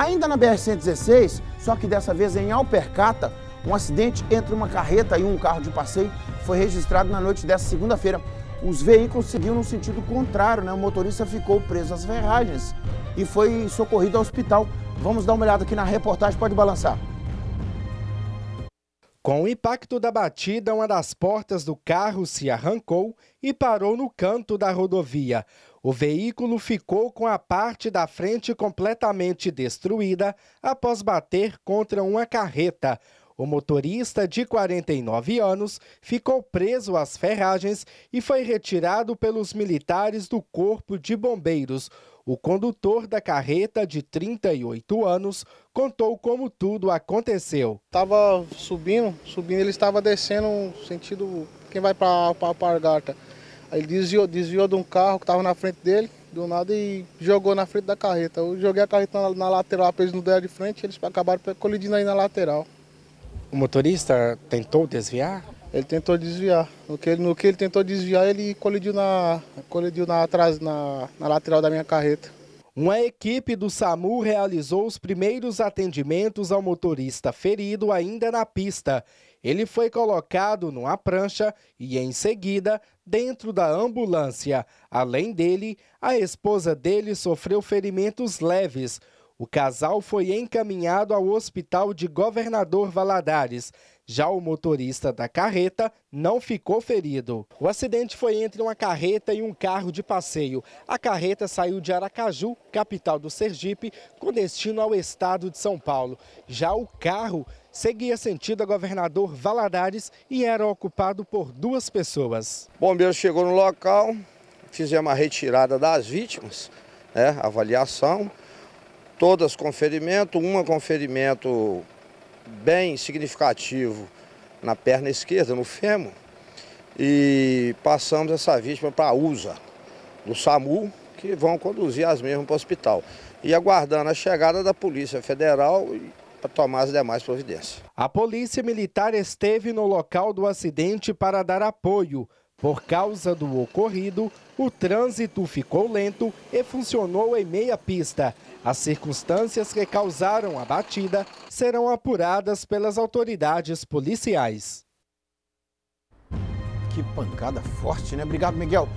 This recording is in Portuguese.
Ainda na BR-116, só que dessa vez em Alpercata, um acidente entre uma carreta e um carro de passeio foi registrado na noite dessa segunda-feira. Os veículos seguiam no sentido contrário, né? O motorista ficou preso às ferragens e foi socorrido ao hospital. Vamos dar uma olhada aqui na reportagem, pode balançar. Com o impacto da batida, uma das portas do carro se arrancou e parou no canto da rodovia. O veículo ficou com a parte da frente completamente destruída após bater contra uma carreta. O motorista, de 49 anos, ficou preso às ferragens e foi retirado pelos militares do Corpo de Bombeiros. O condutor da carreta, de 38 anos, contou como tudo aconteceu. Estava subindo, subindo, ele estava descendo sentido quem vai para a Pargarta. Aí ele desviou, desviou de um carro que estava na frente dele, do nada, e jogou na frente da carreta. Eu joguei a carreta na, na lateral, para eles não deram de frente, eles acabaram colidindo aí na lateral. O motorista tentou desviar? Ele tentou desviar. No que ele, no que ele tentou desviar, ele colidiu, na, colidiu na, atrás, na, na lateral da minha carreta. Uma equipe do SAMU realizou os primeiros atendimentos ao motorista ferido ainda na pista. Ele foi colocado numa prancha e, em seguida, dentro da ambulância. Além dele, a esposa dele sofreu ferimentos leves. O casal foi encaminhado ao hospital de Governador Valadares. Já o motorista da carreta não ficou ferido. O acidente foi entre uma carreta e um carro de passeio. A carreta saiu de Aracaju, capital do Sergipe, com destino ao estado de São Paulo. Já o carro seguia sentido a governador Valadares e era ocupado por duas pessoas. Bombeiro chegou no local, fizemos a retirada das vítimas, né, avaliação todas com ferimento, uma com ferimento bem significativo na perna esquerda, no fêmur, e passamos essa vítima para a USA, do SAMU, que vão conduzir as mesmas para o hospital. E aguardando a chegada da Polícia Federal para tomar as demais providências. A Polícia Militar esteve no local do acidente para dar apoio. Por causa do ocorrido, o trânsito ficou lento e funcionou em meia pista. As circunstâncias que causaram a batida serão apuradas pelas autoridades policiais. Que pancada forte, né? Obrigado, Miguel.